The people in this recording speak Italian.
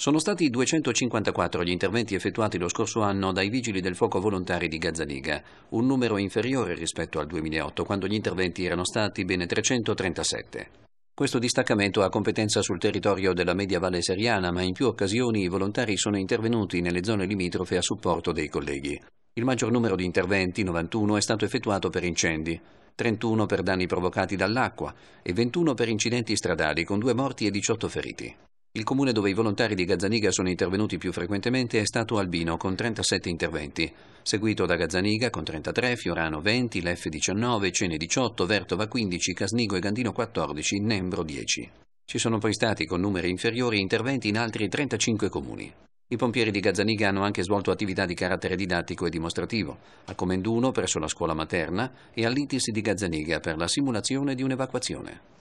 Sono stati 254 gli interventi effettuati lo scorso anno dai vigili del fuoco volontari di Gazzaniga, un numero inferiore rispetto al 2008 quando gli interventi erano stati bene 337. Questo distaccamento ha competenza sul territorio della media valle seriana, ma in più occasioni i volontari sono intervenuti nelle zone limitrofe a supporto dei colleghi. Il maggior numero di interventi, 91, è stato effettuato per incendi, 31 per danni provocati dall'acqua e 21 per incidenti stradali con due morti e 18 feriti. Il comune dove i volontari di Gazzaniga sono intervenuti più frequentemente è stato Albino, con 37 interventi, seguito da Gazzaniga con 33, Fiorano 20, Leffe 19, Cene 18, Vertova 15, Casnigo e Gandino 14, Nembro 10. Ci sono poi stati, con numeri inferiori, interventi in altri 35 comuni. I pompieri di Gazzaniga hanno anche svolto attività di carattere didattico e dimostrativo, a Comenduno presso la scuola materna e all'ITIS di Gazzaniga per la simulazione di un'evacuazione.